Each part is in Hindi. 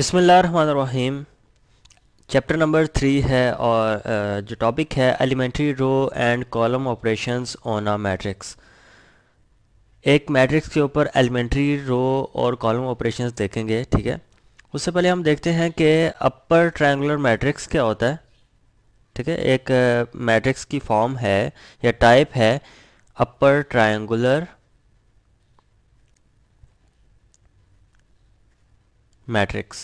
बिसमीम चैप्टर नंबर थ्री है और जो टॉपिक है elementary row and column operations on a matrix एक मैट्रिक्स के ऊपर एलिमेंट्री रो और कॉलम ऑपरेशंस देखेंगे ठीक है उससे पहले हम देखते हैं कि अपर ट्रायंगुलर मैट्रिक्स क्या होता है ठीक है एक मैट्रिक्स की फॉर्म है या टाइप है अपर ट्राइंगर मैट्रिक्स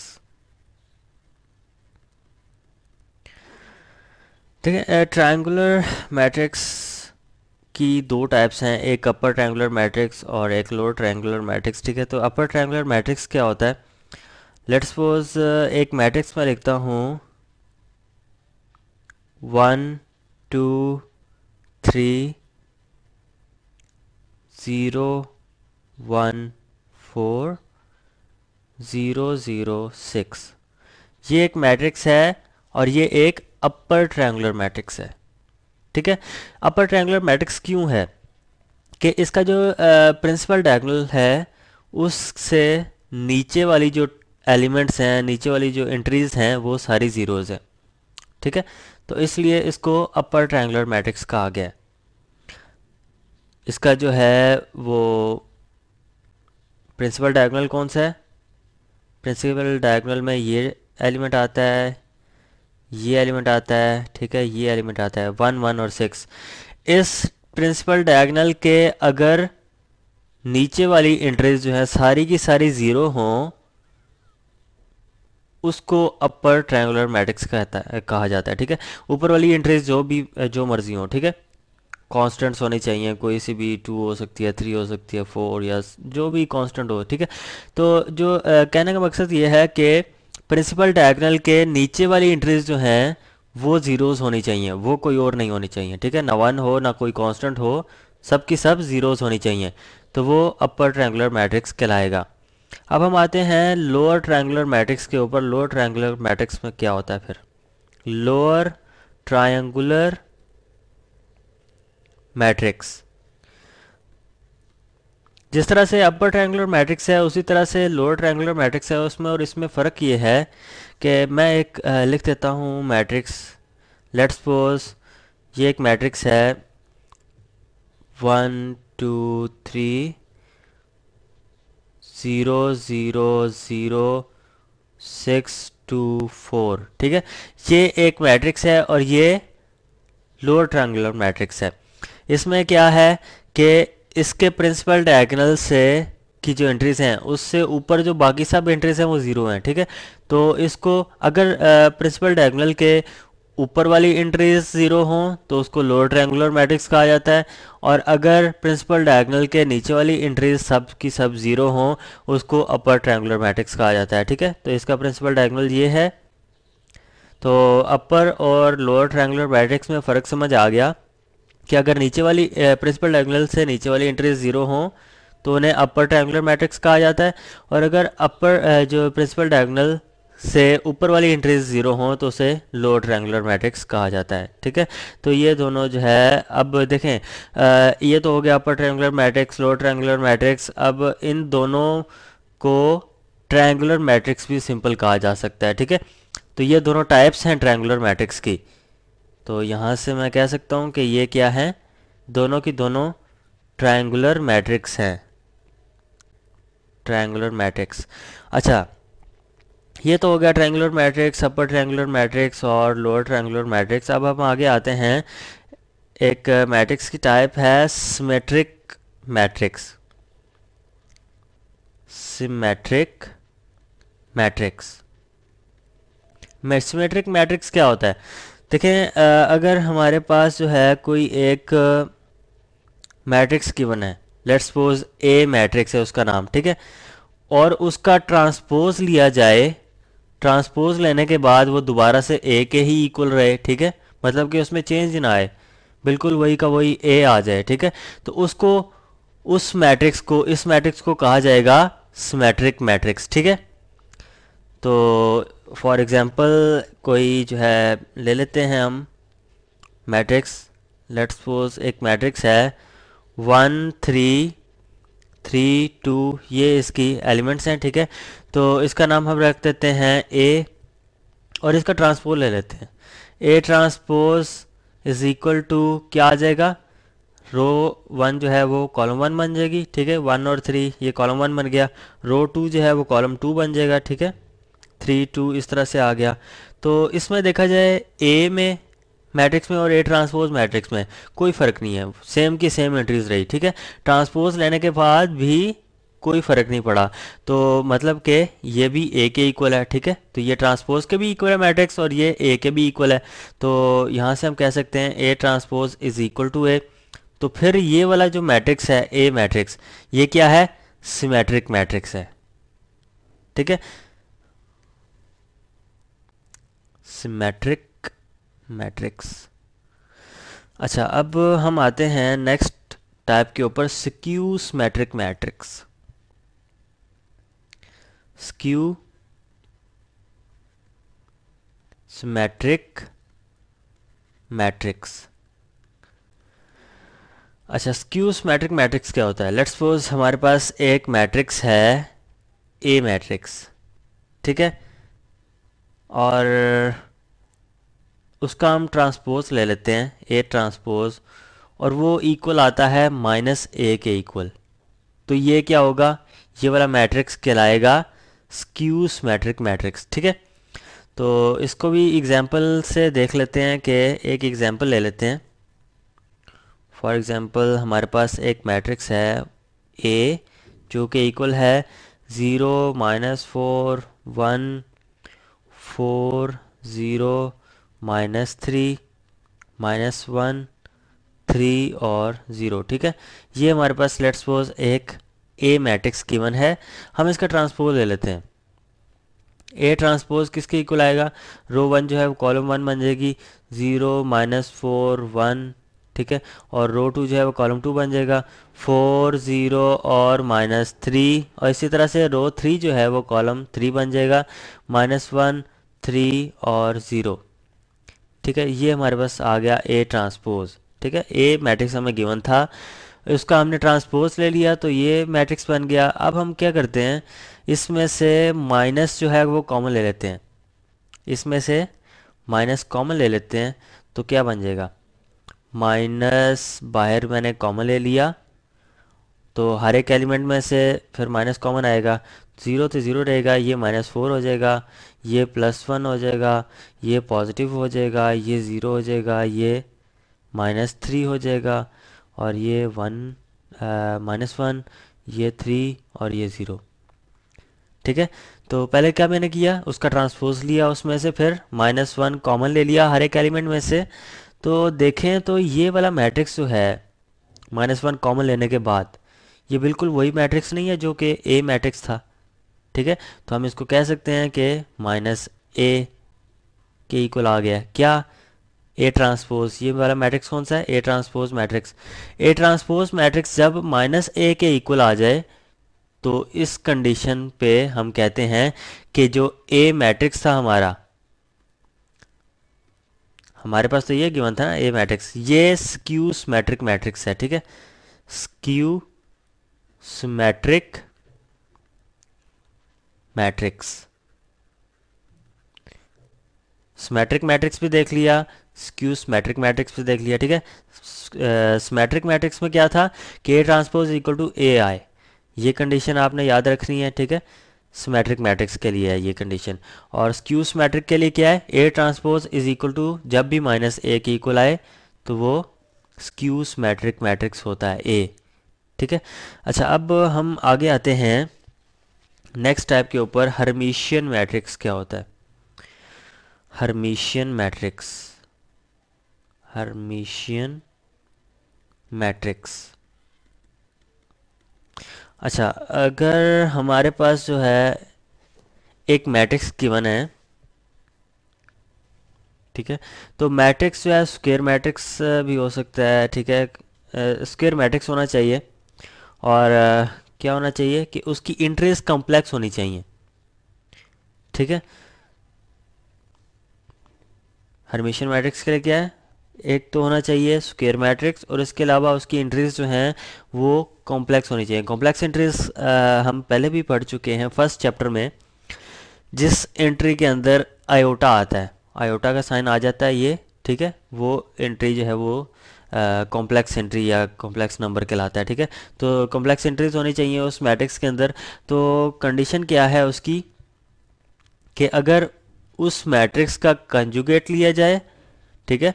देखिए ट्रायंगुलर मैट्रिक्स की दो टाइप्स हैं एक अपर ट्रायंगुलर मैट्रिक्स और एक लोअर ट्रायंगुलर मैट्रिक्स ठीक है तो अपर ट्रायंगुलर मैट्रिक्स क्या होता है लेट सपोज एक मैट्रिक्स में लिखता हूँ one two three zero one four zero zero six ये एक मैट्रिक्स है और ये एक अपर ट्रायंगुलर मैट्रिक्स है ठीक है अपर ट्रायंगुलर मैट्रिक्स क्यों है कि इसका जो प्रिंसिपल डायगोनल है उससे नीचे वाली जो एलिमेंट्स हैं नीचे वाली जो एंट्रीज हैं वो सारी ज़ीरोज़ हैं ठीक है तो इसलिए इसको अपर ट्रायंगुलर मैट्रिक्स कहा गया है इसका जो है वो प्रिंसिपल डायगोनल कौन सा है प्रिंसिपल डायगोनल में ये एलिमेंट आता है ये एलिमेंट आता है ठीक है ये एलिमेंट आता है वन वन और सिक्स इस प्रिंसिपल डायगोनल के अगर नीचे वाली इंट्रीज जो है सारी की सारी ज़ीरो हों उसको अपर ट्रायंगुलर मैट्रिक्स कहता है कहा जाता है ठीक है ऊपर वाली इंट्रीज जो भी जो मर्जी हो ठीक है कांस्टेंट्स होने चाहिए कोई सी भी टू हो सकती है थ्री हो सकती है फोर या जो भी कांस्टेंट हो ठीक है तो जो आ, कहने का मकसद ये है कि प्रिंसिपल डायगनल के नीचे वाली इंट्रीज जो हैं वो ज़ीरोज़ होनी चाहिए वो कोई और नहीं होनी चाहिए ठीक है ना वन हो ना कोई कॉन्स्टेंट हो सब की सब ज़ीरोज़ होनी चाहिए तो वो अपर ट्रैंगुलर मैट्रिक्स कहलाएगा अब हम आते हैं लोअर ट्रायंगुलर मैट्रिक्स के ऊपर लोअर ट्रायंगुलर मैट्रिक्स में क्या होता है फिर लोअर ट्रायंगुलर मैट्रिक्स जिस तरह से अपर ट्रायंगुलर मैट्रिक्स है उसी तरह से लोअर ट्रायंगुलर मैट्रिक्स है उसमें और इसमें फ़र्क ये है कि मैं एक लिख देता हूँ मैट्रिक्स लेट्स सपोज ये एक मैट्रिक्स है one two three zero zero zero six two four ठीक है ये एक मैट्रिक्स है और ये लोअर ट्रायंगुलर मैट्रिक्स है इसमें क्या है कि इसके प्रिंसिपल डायगनल से की जो एंट्रीज हैं उससे ऊपर जो बाकी सब एंट्रीज हैं वो ज़ीरो हैं ठीक है तो इसको अगर प्रिंसिपल डायगनल के ऊपर वाली एंट्रीज ज़ीरो हों तो उसको लोअर ट्रायंगुलर मैट्रिक्स कहा जाता है और अगर प्रिंसिपल डायगनल के नीचे वाली एंट्रीज सब की सब ज़ीरो हों उसको अपर ट्रायंगुलर मैट्रिक्स कहा जाता है ठीक है तो इसका प्रिंसिपल डायगनल ये है तो अपर और लोअर ट्रायंगुलर मैट्रिक्स में फ़र्क समझ आ गया कि अगर नीचे वाली प्रिंसिपल ट्रायंगुलर से नीचे वाली एंट्री ज़ीरो हों तो उन्हें अपर ट्रायंगुलर मैट्रिक्स कहा जाता है और अगर अपर जो प्रिंसिपल डायगोनल से ऊपर वाली एंट्रीज ज़ीरो हों तो उसे लोअर ट्रायंगुलर मैट्रिक्स कहा जाता है ठीक है तो ये दोनों जो है अब देखें आ, ये तो हो गया upper triangular matrix lower triangular matrix अब इन दोनों को ट्रायंगुलर मैट्रिक्स भी सिंपल कहा जा सकता है ठीक है तो ये दोनों टाइप्स हैं ट्रायंगुलर मैट्रिक्स की तो यहाँ से मैं कह सकता हूँ कि ये क्या है दोनों की दोनों ट्रायंगुलर मैट्रिक्स हैं ट्रायंगुलर मैट्रिक्स अच्छा ये तो हो गया triangular matrix upper triangular matrix और लोअर ट्रायंगुलर मैट्रिक्स अब हम आगे आते हैं एक मैट्रिक्स की टाइप है symmetric matrix symmetric matrix symmetric matrix क्या होता है देखें अगर हमारे पास जो है कोई एक मैट्रिक्स गिवन है लेट्स सपोज ए मैट्रिक्स है उसका नाम ठीक है और उसका ट्रांसपोज लिया जाए ट्रांसपोज लेने के बाद वो दोबारा से ए के ही इक्वल रहे ठीक है मतलब कि उसमें चेंज ना आए बिल्कुल वही का वही ए आ जाए ठीक है तो उसको उस मैट्रिक्स को इस मैट्रिक्स को कहा जाएगा सिमेट्रिक मैट्रिक्स ठीक है तो फॉर एग्ज़ाम्पल कोई जो है ले लेते हैं हम मैट्रिक्स लेट्स सपोज एक मैट्रिक्स है वन थ्री थ्री टू ये इसकी एलिमेंट्स हैं ठीक है तो इसका नाम हम रख देते हैं ए और इसका ट्रांसपोज ले लेते हैं A transpose is equal to क्या आ जाएगा रो वन जो है वो कॉलम वन बन जाएगी ठीक है वन और थ्री ये कॉलम वन बन गया रो टू जो है वो कॉलम टू बन जाएगा ठीक है थ्री टू इस तरह से आ गया तो इसमें देखा जाए ए में मैट्रिक्स में और ए ट्रांसपोज मैट्रिक्स में कोई फ़र्क नहीं है सेम की सेम एंट्रीज रही ठीक है ट्रांसपोज लेने के बाद भी कोई फ़र्क नहीं पड़ा तो मतलब कि ये भी ए के इक्वल है ठीक है तो ये ट्रांसपोज के भी इक्वल है मैट्रिक्स और ये ए के भी इक्वल है तो यहाँ से हम कह सकते हैं A transpose is equal to A तो फिर ये वाला जो मैट्रिक्स है ए मैट्रिक्स ये क्या है सिमेट्रिक मैट्रिक्स है ठीक है सिमेट्रिक मैट्रिक्स अच्छा अब हम आते हैं नेक्स्ट टाइप के ऊपर skew symmetric matrix skew symmetric matrix अच्छा स्क्यू सिमेट्रिक मैट्रिक्स क्या होता है लेट्स सपोज हमारे पास एक मैट्रिक्स है ए मैट्रिक्स ठीक है और उसका हम ट्रांसपोज ले लेते हैं ए ट्रांसपोज और वो इक्वल आता है माइनस ए के इक्वल तो ये क्या होगा ये वाला मैट्रिक्स कहलाएगा स्क्यूस मैट्रिक मैट्रिक्स ठीक है तो इसको भी एग्जाम्पल से देख लेते हैं कि एक एग्जांपल ले लेते हैं फॉर एग्ज़ाम्पल हमारे पास एक मैट्रिक्स है ए जो कि इक्वल है zero minus four one four zero minus three minus one three और ज़ीरो ठीक है ये हमारे पास लेट्स सपोज एक ए मैट्रिक्स गिवन है हम इसका ट्रांसपोज ले लेते हैं ए ट्रांसपोज किसके इक्वल आएगा रो वन जो है वो कॉलम वन बन जाएगी ज़ीरो माइनस फोर वन ठीक है और रो टू जो है वो कॉलम टू बन जाएगा फोर ज़ीरो और माइनस थ्री और इसी तरह से रो थ्री जो है वो कॉलम थ्री बन जाएगा माइनस वन थ्री और ज़ीरो ठीक है ये हमारे पास आ गया ए ट्रांसपोज ठीक है ए मैट्रिक्स हमें गिवन था उसका हमने ट्रांसपोज ले लिया तो ये मैट्रिक्स बन गया अब हम क्या करते हैं इसमें से माइनस जो है वो कॉमन ले लेते हैं इसमें से माइनस कॉमन ले लेते हैं तो क्या बन जाएगा माइनस बाहर मैंने कॉमन ले लिया तो हर एक एलिमेंट में से फिर माइनस कॉमन आएगा ज़ीरो तो ज़ीरो रहेगा ये माइनस फोर हो जाएगा ये प्लस वन हो जाएगा ये पॉजिटिव हो जाएगा ये ज़ीरो हो जाएगा ये माइनस थ्री हो जाएगा और ये वन माइनस वन ये थ्री और ये ज़ीरो ठीक है तो पहले क्या मैंने किया उसका ट्रांसपोज लिया उसमें से फिर माइनस वन कॉमन ले लिया हर एक एलिमेंट में से तो देखें तो ये वाला मैट्रिक्स जो है माइनस वन कॉमन लेने के बाद ये बिल्कुल वही मैट्रिक्स नहीं है जो कि ए मैट्रिक्स था ठीक है तो हम इसको कह सकते हैं कि माइनस ए के इक्वल आ गया क्या ए ट्रांसपोज ये वाला मैट्रिक्स कौन सा है A transpose matrix A transpose matrix जब माइनस ए के इक्वल आ जाए तो इस कंडीशन पे हम कहते हैं कि जो ए मैट्रिक्स था हमारा हमारे पास तो ये गिवन था ना ए मैट्रिक्स ये स्क्यू सिमेट्रिक मैट्रिक्स है ठीक है skew symmetric matrix symmetric matrix भी देख लिया स्क्यू सिमेट्रिक मैट्रिक्स भी देख लिया ठीक है सिमेट्रिक मैट्रिक्स में क्या था के ट्रांसपोज इक्वल टू ए आई ये कंडीशन आपने याद रखनी है ठीक है सिमेट्रिक मैट्रिक्स के लिए है ये कंडीशन और स्क्यू सिमेट्रिक के लिए क्या है A transpose is equal to जब भी माइनस ए के इक्वल आए तो वो स्क्यू सिमेट्रिक मैट्रिक्स होता है ए ठीक है अच्छा अब हम आगे आते हैं नेक्स्ट टाइप के ऊपर हर्मीशियन मैट्रिक्स क्या होता है हर्मिशियन मैट्रिक्स हर्मिशियन मैट्रिक्स अच्छा अगर हमारे पास जो है एक मैट्रिक्स गिवन है ठीक है तो मैट्रिक्स जो है स्क्वेयर मैट्रिक्स भी हो सकता है ठीक है स्क्वेयर मैट्रिक्स होना चाहिए और क्या होना चाहिए कि उसकी इंटरेस्ट कॉम्प्लेक्स होनी चाहिए ठीक है हरमिशन मैट्रिक्स के लिए क्या है एक तो होना चाहिए स्क्वेयर मैट्रिक्स और इसके अलावा उसकी इंटरेस्ट जो हैं वो कॉम्प्लेक्स होनी चाहिए कॉम्प्लेक्स इंटरेस्ट हम पहले भी पढ़ चुके हैं फर्स्ट चैप्टर में जिस एंट्री के अंदर आयोटा आता है आयोटा का साइन आ जाता है ये ठीक है वो एंट्री जो है वो कॉम्प्लेक्स एंट्री या कॉम्प्लेक्स नंबर कहलाता है ठीक है तो कॉम्प्लेक्स एंट्रीज होनी चाहिए उस मैट्रिक्स के अंदर तो कंडीशन क्या है उसकी कि अगर उस मैट्रिक्स का कंजुगेट लिया जाए ठीक है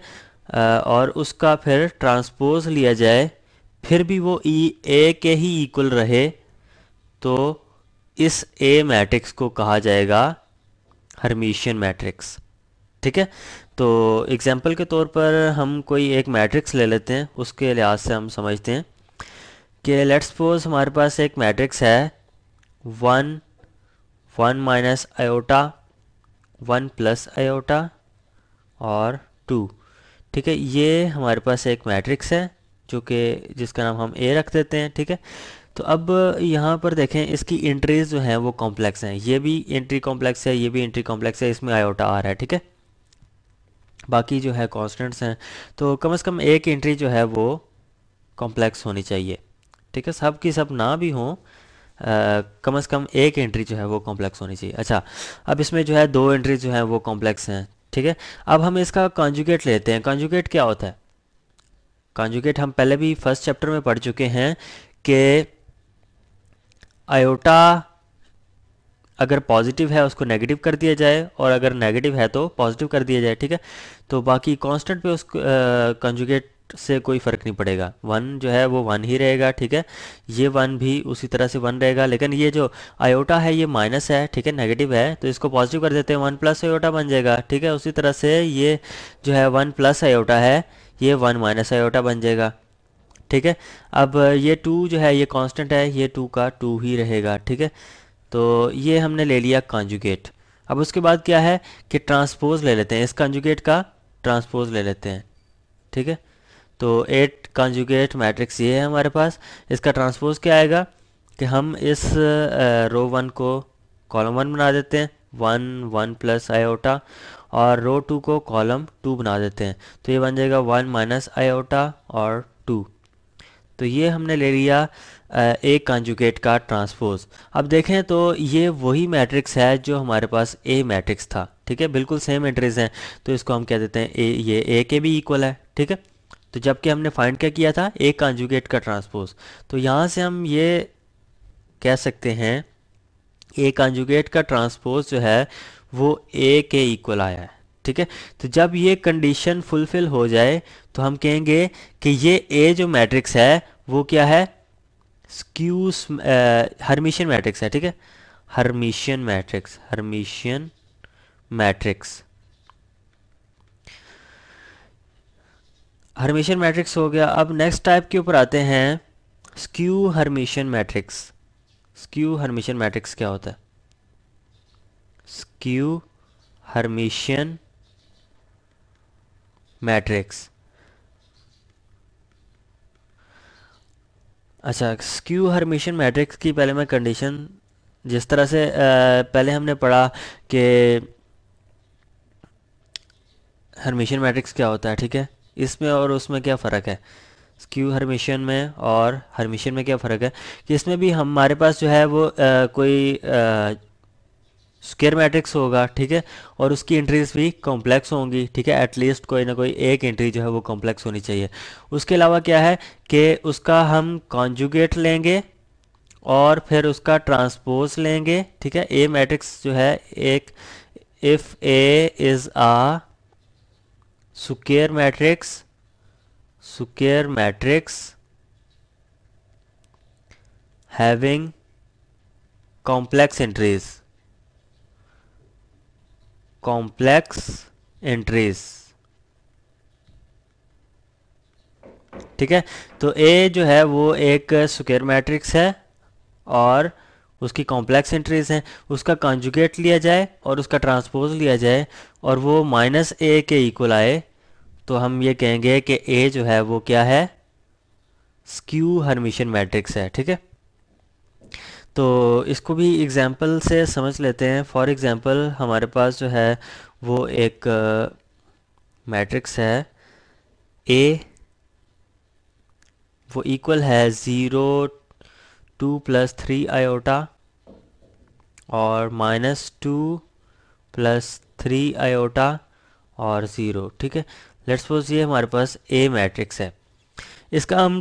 और उसका फिर ट्रांसपोज लिया जाए फिर भी वो ई e, ए के ही इक्वल रहे तो इस ए मैट्रिक्स को कहा जाएगा हर्मीशियन मैट्रिक्स ठीक है तो एग्ज़ाम्पल के तौर पर हम कोई एक मैट्रिक्स ले लेते हैं उसके लिहाज से हम समझते हैं कि लेट्स सपोज हमारे पास एक मैट्रिक्स है one one minus iota one plus iota और टू ठीक है ये हमारे पास एक मैट्रिक्स है जो कि जिसका नाम हम ए रख देते हैं ठीक है तो अब यहाँ पर देखें इसकी एंट्रीज जो हैं वो कॉम्प्लेक्स हैं ये भी एंट्री कॉम्प्लेक्स है ये भी एंट्री कॉम्प्लेक्स है इसमें आयोटा आ रहा है ठीक है बाकी जो है कॉन्सटेंट्स हैं तो कम से कम एक एंट्री जो है वो कॉम्प्लेक्स होनी चाहिए ठीक है सब की सब ना भी हों कम से कम एक एंट्री जो है वो कॉम्प्लेक्स होनी चाहिए अच्छा अब इसमें जो है दो एंट्री जो है वो कॉम्प्लेक्स हैं ठीक है अब हम इसका कॉन्जुगेट लेते हैं कॉन्जुगेट क्या होता है कॉन्जुगेट हम पहले भी फर्स्ट चैप्टर में पढ़ चुके हैं कि आयोटा अगर पॉजिटिव है उसको नेगेटिव कर दिया जाए और अगर नेगेटिव है तो पॉजिटिव कर दिया जाए ठीक है तो बाकी कांस्टेंट पे उस कंजुगेट से कोई फ़र्क नहीं पड़ेगा वन जो है वो वन ही रहेगा ठीक है ये वन भी उसी तरह से वन रहेगा लेकिन ये जो आयोटा है ये माइनस है ठीक है नेगेटिव है तो इसको पॉजिटिव कर देते हैं वन प्लस आयोटा बन जाएगा ठीक है उसी तरह से ये जो है वन प्लस आयोटा है ये वन माइनस आयोटा बन जाएगा ठीक है अब ये टू जो है ये कॉन्स्टेंट है ये टू का टू ही रहेगा ठीक है तो ये हमने ले लिया कॉन्जुगेट अब उसके बाद क्या है कि ट्रांसपोज ले लेते हैं इस कॉन्जुगेट का ट्रांसपोज ले लेते हैं ठीक है तो एट कॉन्जुगेट मैट्रिक्स ये है हमारे पास इसका ट्रांसपोज क्या आएगा कि हम इस रो वन को कॉलम वन बना देते हैं वन वन प्लस आयोटा और रो टू को कॉलम टू बना देते हैं तो ये बन जाएगा वन माइनस आयोटा और टू तो ये हमने ले लिया ए कॉन्जुगेट का ट्रांसपोज अब देखें तो ये वही मैट्रिक्स है जो हमारे पास ए मैट्रिक्स था ठीक है बिल्कुल सेम एंट्रीज हैं तो इसको हम कह देते हैं ए ये ए के भी इक्वल है ठीक है तो जबकि हमने फाइंड क्या किया था ए कॉन्जुगेट का ट्रांसपोज तो यहाँ से हम ये कह सकते हैं ए कॉन्जुगेट का ट्रांसपोज जो है वो ए के इक्वल आया है ठीक है तो जब ये कंडीशन फुलफिल हो जाए तो हम कहेंगे कि ये ए जो मैट्रिक्स है वो क्या है स्क्यूस हर्मिशियन मैट्रिक्स है ठीक है Hermitian matrix Hermitian matrix Hermitian matrix हो गया अब नेक्स्ट टाइप के ऊपर आते हैं skew Hermitian matrix skew Hermitian matrix क्या होता है स्क्यू हर्मिशियन मैट्रिक्स अच्छा स्क्यू मिशन मैट्रिक्स की पहले मैं कंडीशन जिस तरह से पहले हमने पढ़ा कि हरमिशन मैट्रिक्स क्या होता है ठीक है इसमें और उसमें क्या फ़र्क है स्क्यू मिशन में और मिशन में क्या फ़र्क है कि इसमें भी हमारे पास जो है वो आ, कोई आ, स्क्वेयर मैट्रिक्स होगा ठीक है और उसकी एंट्रीज भी कॉम्प्लेक्स होंगी ठीक है एटलीस्ट कोई ना कोई एक एंट्री जो है वो कॉम्प्लेक्स होनी चाहिए उसके अलावा क्या है कि उसका हम कॉन्जुगेट लेंगे और फिर उसका ट्रांसपोज लेंगे ठीक है ए मैट्रिक्स जो है एक if A is a square matrix square matrix having complex entries complex entries ठीक है तो ए जो है वो एक स्क्वेयर मैट्रिक्स है और उसकी कॉम्प्लेक्स एंट्रीज हैं उसका कॉन्जुगेट लिया जाए और उसका ट्रांसपोज लिया जाए और वो माइनस ए के इक्वल आए तो हम ये कहेंगे कि ए जो है वो क्या है स्क्यू हर्मिशन मैट्रिक्स है ठीक है तो इसको भी एग्ज़ाम्पल से समझ लेते हैं फॉर एग्ज़ाम्पल हमारे पास जो है वो एक मैट्रिक्स uh, है ए वो इक्वल है zero two plus three iota और minus two plus three iota और ज़ीरो ठीक है लेट्स सपोज ये हमारे पास ए मैट्रिक्स है इसका हम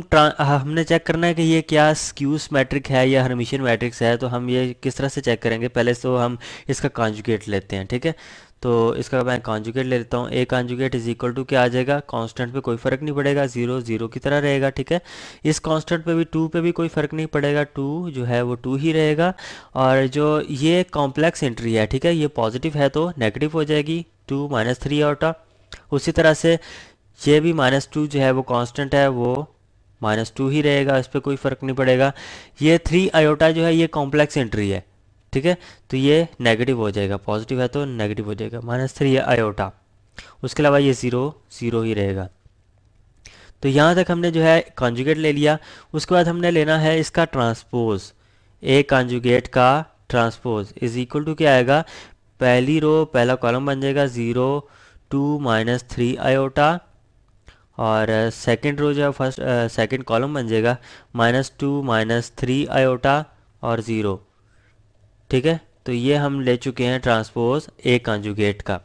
हमने चेक करना है कि ये क्या स्क्यूस मैट्रिक है या हरमिशन मैट्रिक्स है तो हम ये किस तरह से चेक करेंगे पहले तो हम इसका कॉन्जुगेट लेते हैं ठीक है तो इसका मैं कॉन्जुगेट ले लेता हूँ A conjugate is equal to क्या आ जाएगा कांस्टेंट पे कोई फर्क नहीं पड़ेगा जीरो जीरो की तरह रहेगा ठीक है इस कांस्टेंट पे भी टू पे भी कोई फर्क नहीं पड़ेगा टू जो है वो टू ही रहेगा और जो ये कॉम्प्लेक्स एंट्री है ठीक है ये पॉजिटिव है तो नेगेटिव हो जाएगी टू माइनस थ्री ऑटा उसी तरह से ये भी माइनस टू जो है वो कांस्टेंट है वो माइनस टू ही रहेगा इस पर कोई फ़र्क नहीं पड़ेगा ये थ्री आयोटा जो है ये कॉम्प्लेक्स एंट्री है ठीक है तो ये नेगेटिव हो जाएगा पॉजिटिव है तो नेगेटिव हो जाएगा माइनस थ्री आयोटा उसके अलावा ये ज़ीरो ज़ीरो ही रहेगा तो यहाँ तक हमने जो है कॉन्जुगेट ले लिया उसके बाद हमने लेना है इसका ट्रांसपोज ए कॉन्जुगेट का ट्रांसपोज इज इक्वल टू क्या आएगा पहली रो पहला कॉलम बन जाएगा zero two minus three iota और सेकंड रो जो है फर्स्ट सेकंड कॉलम बन जाएगा minus two minus three iota और ज़ीरो ठीक है तो ये हम ले चुके हैं ट्रांसपोज ए कॉन्जुगेट का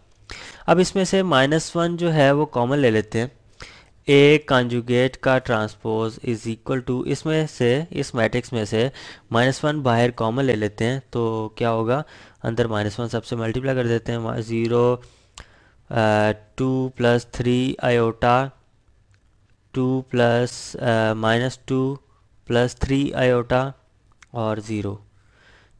अब इसमें से माइनस वन जो है वो कॉमन ले लेते हैं ए कॉन्जुगेट का ट्रांसपोज इज इक्वल टू इसमें से इस मैट्रिक्स में से माइनस वन बाहर कॉमन ले लेते हैं तो क्या होगा अंदर माइनस वन सबसे मल्टीप्लाई कर देते हैं zero two plus three iota two plus minus two plus three iota और ज़ीरो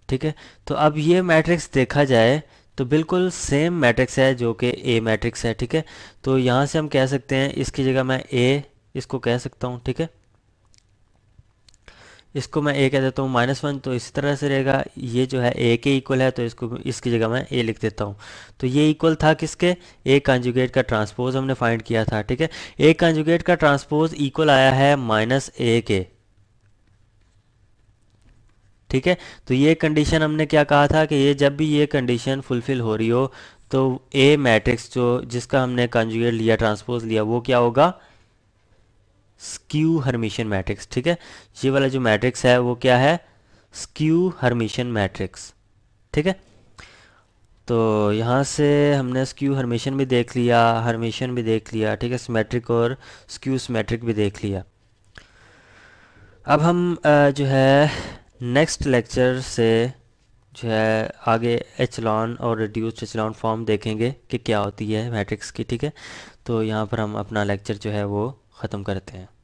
ठीक है तो अब ये मैट्रिक्स देखा जाए तो बिल्कुल सेम मैट्रिक्स है जो कि ए मैट्रिक्स है ठीक है तो यहाँ से हम कह सकते हैं इसकी जगह मैं ए इसको कह सकता हूँ ठीक है इसको मैं ए कह देता हूँ माइनस वन तो इस तरह से रहेगा ये जो है ए के इक्वल है तो इसको इसकी जगह मैं ए लिख देता हूँ तो ये इक्वल था किसके ए कंजुगेट का ट्रांसपोज हमने फाइंड किया था ठीक है ए कंजुगेट का ट्रांसपोज इक्वल आया है माइनस ए के ठीक है तो ये कंडीशन हमने क्या कहा था कि ये जब भी ये कंडीशन फुलफिल हो रही हो तो ए मैट्रिक्स जो जिसका हमने कंजुगेट लिया ट्रांसपोज लिया वो क्या होगा स्क्यू हर्मिशन मैट्रिक्स ठीक है ये वाला जो मैट्रिक्स है वो क्या है स्क्यू हर्मिशन मैट्रिक्स ठीक है तो यहाँ से हमने स्क्यू हरमिशन भी देख लिया हरमिशन भी देख लिया ठीक है सिमेट्रिक और स्क्यू सिमेट्रिक भी देख लिया अब हम जो है नेक्स्ट लेक्चर से जो है आगे एचलॉन और रिड्यूस्ड एचलॉन फॉर्म देखेंगे कि क्या होती है मैट्रिक्स की ठीक है तो यहाँ पर हम अपना लेक्चर जो है वो ख़त्म करते हैं